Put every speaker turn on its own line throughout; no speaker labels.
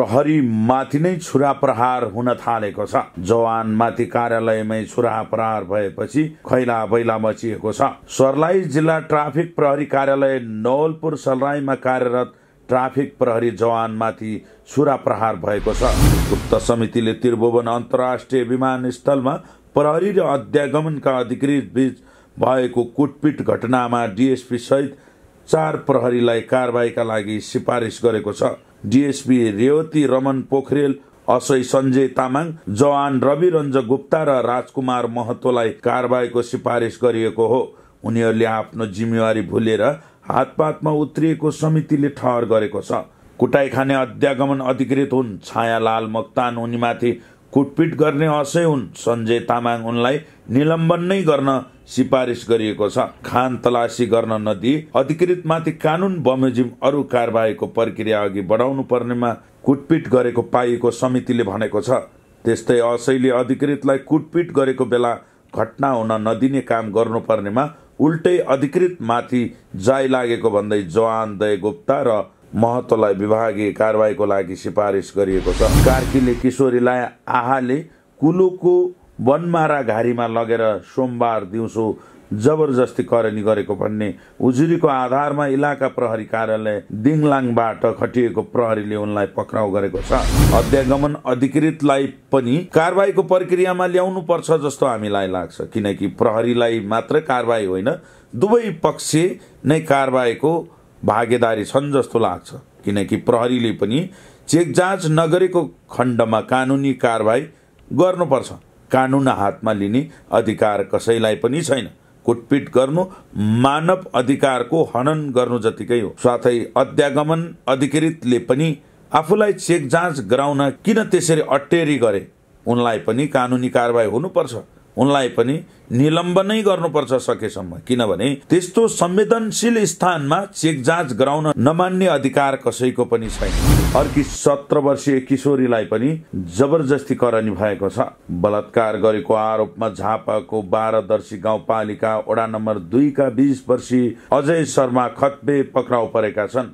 प्रहरी माथि नै छुरा प्रहार हुन थालेको छ जवान माथि कार्यालयमै छुरा प्रहार भएपछि खैला बैला मचिएको छ सर्लाही जिल्ला ट्राफिक प्रहरी कार्यालय नवलपुर सर्लाहीमा कार्यरत ट्राफिक प्रहरी जवान माथि छुरा प्रहार भएको छ उक्त समितिले त्रिभुवन अन्तर्राष्ट्रिय विमानस्थलमा प्रहरी र अध्यागमनका अधिकृत बीच भएको कुटपिट घटनामा डिएसपी सहित चार प्रहरीलाई कारवाहीका लागि सिफारिस गरेको छ डिएसपी रेवती रमन पोखरेल असय सञ्जय तामाङ जवान रवि गुप्ता र राजकुमार महतोलाई कारवाहीको सिफारिस गरिएको हो उनीहरूले आफ्नो जिम्मेवारी भुलेर हातपातमा उत्रिएको समितिले ठहर गरेको छ कुटाई खाने अध्यागमन अधिकृत हुन् छायालाल मक्तान उनीमाथि कुटपिट गर्ने असै हुन् सञ्जय तामाङ उनलाई निलम्बन नै गर्न सिफारिस गरिएको छ खान तलासी गर्न अधिकृत माथि कानून बमोजिम अरू कारवाहीको प्रक्रिया अघि बढाउनु पर्नेमा कुटपिट गरेको पाइएको समितिले भनेको छ त्यस्तै असैले अधिकृतलाई कुटपिट गरेको बेला घटना हुन नदिने काम गर्नुपर्नेमा उल्टै अधिकृत माथि जाय लागेको भन्दै जवान दय गुप्ता र महत्त्वलाई विभागीय कारवाहीको लागि सिफारिस गरिएको छ कार्कीले किशोरीलाई आहाले कुलोको वनमारा घारीमा लगेर सोमबार दिउँसो जबरजस्ती करनी गरेको भन्ने उजुरीको आधारमा इलाका प्रहरी कार्यालय दिङलाङबाट खटिएको प्रहरीले उनलाई पक्राउ गरेको छ अध्यागमन अधिकृतलाई पनि कारवाहीको प्रक्रियामा ल्याउनु पर्छ जस्तो हामीलाई लाग्छ किनकि प्रहरीलाई मात्र कारवाही होइन दुवै पक्ष नै कारवाहीको भागेदारी छन् जस्तो लाग्छ किनकि प्रहरीले पनि चेक जाँच नगरेको खण्डमा कानुनी कारवाही गर्नुपर्छ कानुन हातमा लिने अधिकार कसैलाई पनि छैन कुटपिट गर्नु मानव अधिकारको हनन गर्नु जतिकै हो साथै अध्यागमन अधिकृतले पनि आफूलाई चेक जाँच गराउन किन त्यसरी अटेरी गरे उनलाई पनि कानुनी कारवाही हुनुपर्छ उनलाई पनि निलम्बनै गर्नुपर्छ सकेसम्म किनभने त्यस्तो संवेदनशील स्थानमा चेक जाँच गराउन नमान्ने अधिकार कसैको पनि छैन अर्की सत्र वर्षीय किशोरीलाई पनि जबरजस्ती करणी भएको छ बलात्कार गरेको आरोपमा झापाको बाह्रदर्शी गाउँपालिका वडा नम्बर दुईका बिस वर्षीय अजय शर्मा खत्बे पक्राउ परेका छन्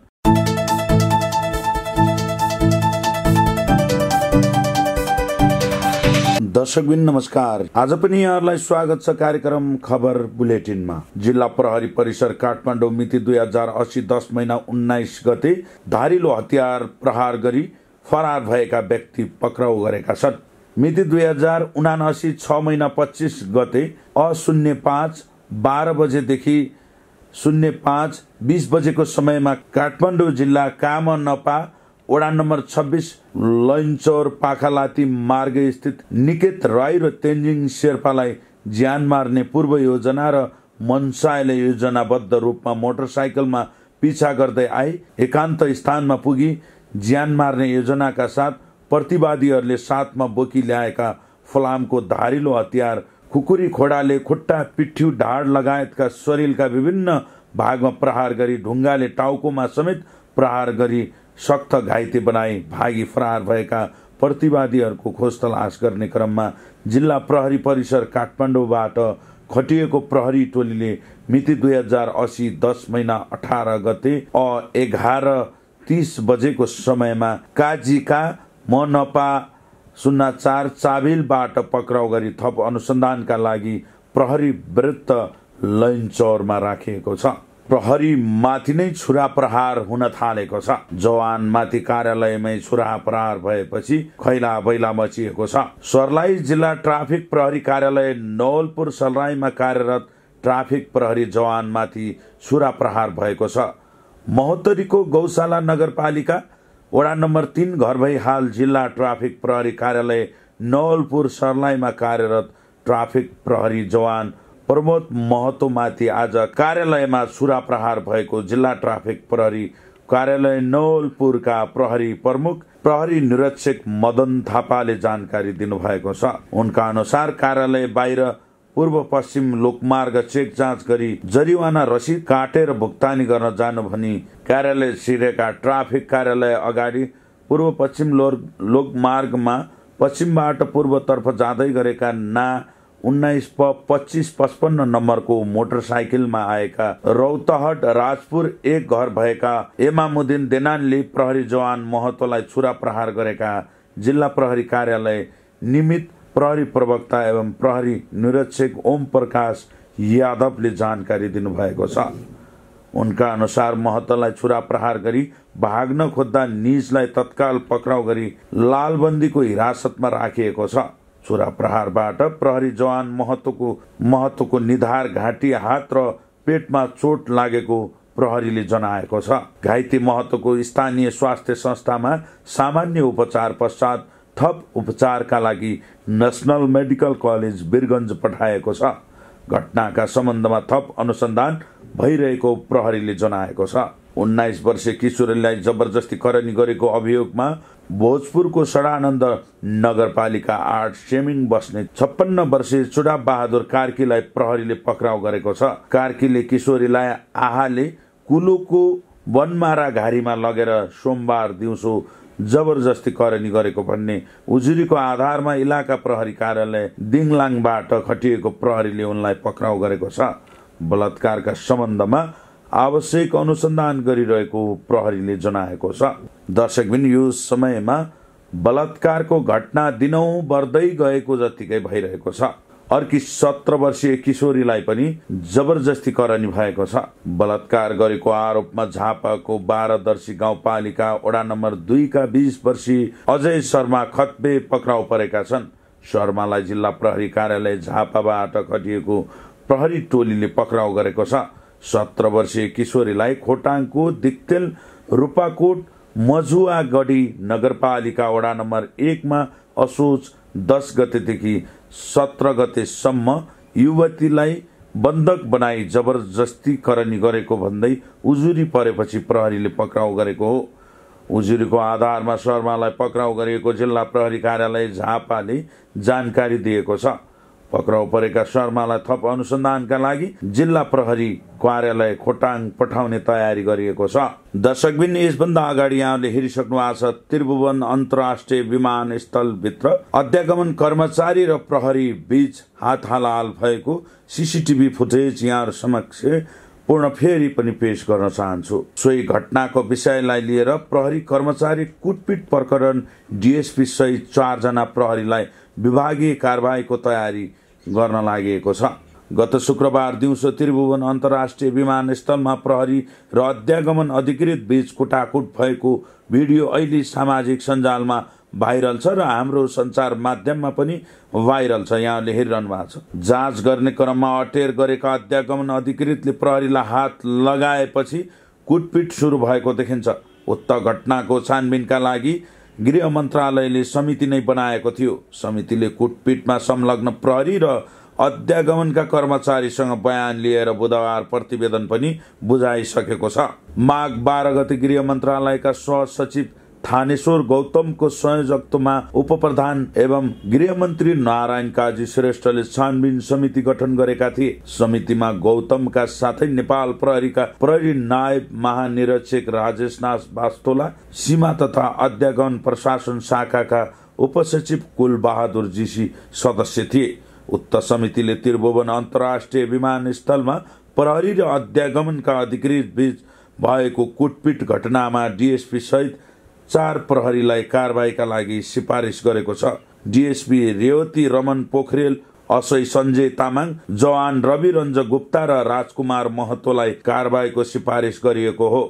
दर्शकबिन नमस्कार आज पनि यहाँहरूलाई स्वागत छ कार्यक्रम खबर बुलेटिनमा जिल्ला प्रहरी परिसर काठमाडौँ मिति दुई हजार असी दस महिना उन्नाइस गते धारिलो हतियार प्रहार गरी फरार भएका व्यक्ति पक्राउ गरेका छन् मिति दुई हजार उनासी छ महिना पच्चिस गते अशून्य पाँच बाह्र बजेदेखि शून्य पाँच बिस बजेको समयमा काठमाडौँ जिल्ला काम नपा वडा नम्बर छब्बिस लन्चौर पाखालाती मार्ग स्थित निकेत राई र तेन्जिङ शेर्पालाई ज्यान मार्ने पूर्व योजना र मनसायले योजनाबद्ध रूपमा मोटरसाइकलमा पिछा गर्दै आए एकान्त स्थानमा पुगी ज्यान मार्ने योजनाका साथ प्रतिवादीहरूले साथमा बोकी ल्याएका फलामको धारिलो हतियार खुकुरी खोडाले खुट्टा पिठ्यु ढाड लगायतका शरीरका विभिन्न भागमा प्रहार गरी ढुङ्गाले टाउकोमा समेत प्रहार गरी सक्त घाइते बनाए भागी फरार भएका प्रतिवादीहरूको खोज तलास गर्ने क्रममा जिल्ला प्रहरी परिसर काठमाडौँबाट खटिएको प्रहरी टोलीले मिति दुई हजार असी दस महिना अठार गते अ एघार तिस बजेको समयमा काजीका मनपा शून्य चार चाबिलबाट पक्राउ गरी थप अनुसन्धानका लागि प्रहरी वृत्त लैनचौरमा राखिएको छ प्रहरी माथि नै छुरा प्रहार हुन थालेको छ जवान माथि कार्यालयमै छुरा प्रहार भएपछि खैला बैला मचिएको छ सर्लाही जिल्ला ट्राफिक प्रहरी कार्यालय नवलपुर सर्लाहीमा कार्यरत ट्राफिक प्रहरी जवान माथि छुरा प्रहार भएको छ महोत्तरीको गौशाला नगरपालिका वडा नम्बर तिन घरभई हाल जिल्ला ट्राफिक प्रहरी कार्यालय नवलपुर सर्लाहीमा कार्यरत ट्राफिक प्रहरी जवान प्रमोद महतोमाथि आज कार्यालयमा सुरा प्रहार भएको जिल्ला ट्राफिक प्रहरी कार्यालय नौलपुरका प्रहरी प्रमुख प्रहरी निरीक्षक मदन थापाले जानकारी दिनुभएको छ उनका अनुसार कार्यालय बाहिर पूर्व पश्चिम लोकमार्ग चेक जाँच गरी जरिवाना रसिद काटेर भुक्तानी गर्न जानु भनी कार्यालय सिरेका ट्राफिक कार्यालय अगाडि पूर्व पश्चिम लोकमार्गमा पश्चिमबाट पूर्वतर्फ जाँदै गरेका ना उन्नाइस प पच्चिस पचपन्न नम्बरको मोटरसाइकलमा आएका रौतहट राजपुर एक घर भएका एमामुद्दिन देनानले प्रहरी जवान महतोलाई छुरा प्रहार गरेका जिल्ला प्रहरी कार्यालय निमित प्रहरी प्रवक्ता एवं प्रहरी निरीक्षक ओम प्रकाश यादवले जानकारी दिनुभएको छ उनका अनुसार महतलाई छुरा प्रहार गरी भाग्न खोज्दा निजलाई तत्काल पक्राउ गरी लालबन्दीको हिरासतमा राखिएको छ छोरा प्रहारबाट प्रहरी जवान महत्वको महत्वको निधार घाँटी हात र पेटमा चोट लागेको प्रहरीले जनाएको छ घाइते महत्वको स्थानीय स्वास्थ्य संस्थामा सामान्य उपचार पश्चात थप उपचारका लागि नेसनल मेडिकल कलेज बिरगन्ज पठाएको छ घटनाका सम्बन्धमा थप अनुसन्धान भइरहेको प्रहरीले जनाएको छ उन्नाइस वर्षे किशोरीलाई जबरजस्ती करनी गरेको अभियोगमा भोजपुरको सडानन्द नगरपालिका आठ सेमिङ बस्ने छप्पन्न वर्षीय चुडा बहादुर कार्कीलाई प्रहरीले पक्राउ गरेको छ कार्कीले किशोरीलाई आहाले कुलोको वनमारा घारीमा लगेर सोमबार दिउँसो जबरजस्ती करनी गरेको भन्ने उजुरीको आधारमा इलाका प्रहरी कार्यालय दिङलाङबाट खटिएको प्रहरीले उनलाई पक्राउ गरेको छ बलात्कारका सम्बन्धमा आवश्यक अनुसन्धान गरिरहेको प्रहरीले जनाएको छ दर्शकबिन यो समयमा बलात्कारको घटना दिनौँ बढ्दै गएको जत्तिकै भइरहेको छ अर्की सत्र वर्षीय किशोरीलाई पनि जबरजस्ती करनी भएको छ बलात्कार गरेको आरोपमा झापाको बाह्रदर्शी गाउँपालिका वडा नम्बर दुईका बिस वर्षीय अजय शर्मा खत्बे पक्राउ परेका छन् शर्मालाई जिल्ला प्रहरी कार्यालय झापाबाट खटिएको प्रहरी टोलीले पक्राउ गरेको छ सत्र वर्षीय किशोरीलाई खोटाङको दिक्तेल रूपाकोट मझुवागढी नगरपालिका वडा नम्बर एकमा असोज दस गतेदेखि सत्र गतेसम्म युवतीलाई बन्धक बनाई जबरजस्ती करनी गरेको भन्दै उजुरी परेपछि प्रहरीले पक्राउ गरेको हो उजुरीको आधारमा शर्मालाई पक्राउ गरिएको जिल्ला प्रहरी कार्यालय झापाले जानकारी दिएको छ पक्राउ परेका शर्मालाई थप अनुसन्धानका लागि जिल्ला प्रहरी कार्यालय खोटाङ पठाउने तयारी गरिएको छ दर्शकबिन यसभन्दा अगाडि यहाँले हेरिसक्नु छ त्रिभुवन अन्तर्राष्ट्रिय विमानस्थलभित्र अध्यागमन कर्मचारी र प्रहरी बीच हात हालाल भएको सिसिटिभी फुटेज यहाँ समक्ष पूर्ण फेरि पनि पेश गर्न चाहन्छु सोही घटनाको विषयलाई लिएर प्रहरी कर्मचारी कुटपिट प्रकरण डिएसपी सहित चारजना प्रहरीलाई विभागीय कारवाहीको तयारी गर्न लागेको छ गत शुक्रबार दिउँसो त्रिभुवन अन्तर्राष्ट्रिय विमानस्थलमा प्रहरी र अध्यागमन अधिकृत बीच कुटाकुट भएको भिडियो अहिले सामाजिक सञ्जालमा भाइरल छ र हाम्रो सञ्चार माध्यममा पनि भाइरल छ यहाँले हेरिरहनु भएको छ जाँच गर्ने क्रममा अटेर गरेका अध्यागमन अधिकृतले प्रहरीलाई हात लगाएपछि कुटपिट सुरु भएको देखिन्छ उक्त घटनाको छानबिनका लागि गृह मन्त्रालयले समिति नै बनाएको थियो समितिले कुटपिटमा संलग्न प्रहरी र अध्यागमनका कर्मचारीसँग बयान लिएर बुधबार प्रतिवेदन पनि बुझाइसकेको छ माघ बाह्र गते गृह मन्त्रालयका सहसचिव थानेश्वर गौतमको संयोजकत्वमा उपप्रधान एवं गृहमन्त्री नारायण काजी श्रेष्ठले छानबिन समिति गठन गरेका थिए समितिमा गौतमका साथै नेपाल प्रहरीका प्रहरी नायब महानिरीक्षक राजेश नाथ बास्तोला सीमा तथा अध्यागन प्रशासन शाखाका उपसचिव कुल बहादुर जीसी सदस्य थिए उक्त समितिले त्रिभुवन अन्तर्राष्ट्रिय विमानस्थलमा प्रहरी र अध्यागमनका अधिकृत बीच भएको कुटपिट घटनामा डिएसपी सहित चार प्रहरीलाई कारवाहीका लागि सिफारिस गरेको छ डिएसपी रेवती रमन पोखरेल असय सञ्जय तामाङ जवान रवि रञ्ज गुप्ता र राजकुमार महतोलाई कारवाहीको सिफारिस गरिएको हो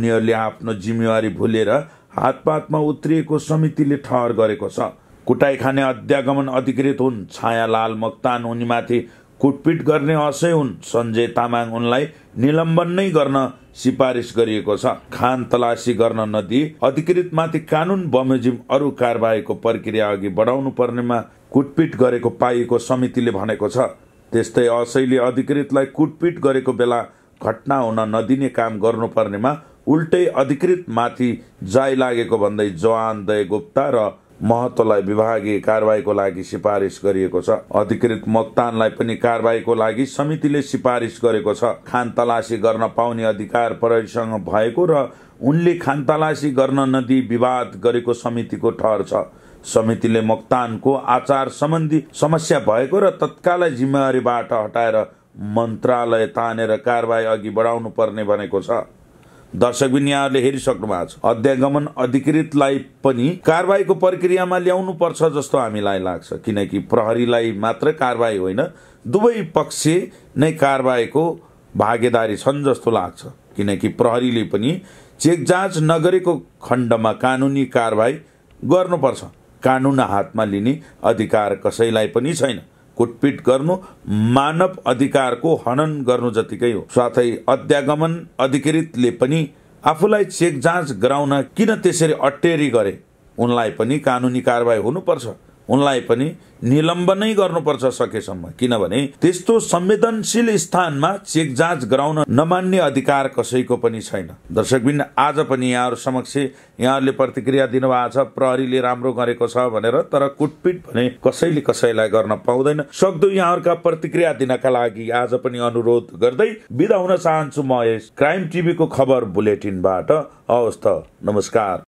उनीहरूले आफ्नो जिम्मेवारी भुलेर हातपातमा उत्रिएको समितिले ठहर गरेको छ कुटाई खाने अध्यागमन अधिकृत हुन् छाया लाल मक्तान उनीमाथि कुटपिट गर्ने असै हुन् सञ्जय तामाङ उनलाई निलम्बन नै गर्न सिफारिस गरिएको छ खान तलासी गर्न अधिकृत अधिकृतमाथि कानून बमोजिम अरू कारवाहीको प्रक्रिया अघि बढाउनु पर्नेमा कुटपिट गरेको पाइएको समितिले भनेको छ त्यस्तै असैले अधिकृतलाई कुटपिट गरेको बेला घटना हुन नदिने काम गर्नुपर्नेमा उल्टै अधिकृत माथि जाय लागेको भन्दै जवान दय गुप्ता र महत्वलाई विभागीय कारवाहीको लागि सिफारिस गरिएको छ अधिकृत मतदानलाई पनि कारवाहीको लागि समितिले सिफारिस गरेको छ खान तलासी गर्न पाउने अधिकार प्रहरीसँग भएको र उनले खान तलासी गर्न नदी विवाद गरेको समितिको ठहर छ समितिले मोक्तानको आचार सम्बन्धी समस्या भएको र तत्कालै जिम्मेवारीबाट हटाएर मन्त्रालय तानेर कारवाही अघि बढाउनु पर्ने भनेको छ दर्शक यहाँहरूले हेरिसक्नु भएको छ अध्यागमन अधिकृतलाई पनि कारवाहीको प्रक्रियामा ल्याउनु पर्छ जस्तो हामीलाई लाग्छ किनकि प्रहरीलाई मात्र कारवाही होइन दुवै पक्ष नै कारवाहीको भागेदारी छन् जस्तो लाग्छ किनकि प्रहरीले पनि चेक जाँच नगरेको खण्डमा कानुनी कारवाही गर्नुपर्छ कानुन हातमा लिने अधिकार कसैलाई पनि छैन कुटपिट गर्नु मानव अधिकारको हनन गर्नु जतिकै हो साथै अध्यागमन अधिकृतले पनि आफूलाई चेक जाँच गराउन किन त्यसरी अटेरी गरे उनलाई पनि कानुनी कारवाही हुनुपर्छ उनलाई पनि नै गर्नुपर्छ सकेसम्म किनभने त्यस्तो संवेदनशील स्थानमा चेक जाँच गराउन नमान्ने अधिकार कसैको पनि छैन दर्शकबिन आज पनि यहाँहरू समक्ष यहाँहरूले प्रतिक्रिया दिनुभएको छ प्रहरीले राम्रो गरेको छ भनेर तर कुटपिट भने कसैले कसैलाई गर्न पाउँदैन सक्दो यहाँहरूका प्रतिक्रिया दिनका लागि आज पनि अनुरोध गर्दै बिदा हुन चाहन्छु म यस क्राइम टिभीको खबर बुलेटिनबाट हवस् त नमस्कार